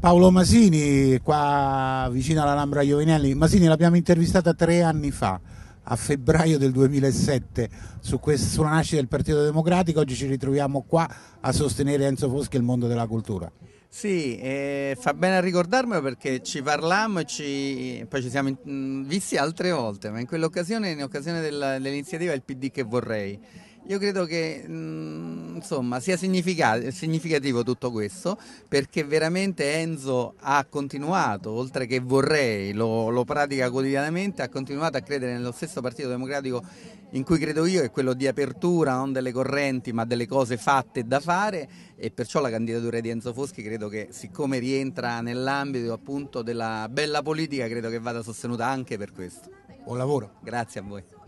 Paolo Masini, qua vicino all'Alhambra Giovinelli. Masini l'abbiamo intervistata tre anni fa, a febbraio del 2007, su quest- sulla nascita del Partito Democratico. Oggi ci ritroviamo qua a sostenere Enzo Foschi e il mondo della cultura. Sì, eh, fa bene a ricordarmelo perché ci parlammo e ci, poi ci siamo in, mh, mm, visti altre volte, ma in quell'occasione, in occasione della, dell'iniziativa Il PD che vorrei io credo che mh, mm, insomma, sia significativo tutto questo perché veramente Enzo ha continuato, oltre che vorrei, lo, lo pratica quotidianamente, ha continuato a credere nello stesso Partito Democratico in cui credo io è quello di apertura, non delle correnti, ma delle cose fatte da fare e perciò la candidatura di Enzo Foschi credo che siccome rientra nell'ambito appunto della bella politica credo che vada sostenuta anche per questo. Buon lavoro. Grazie a voi.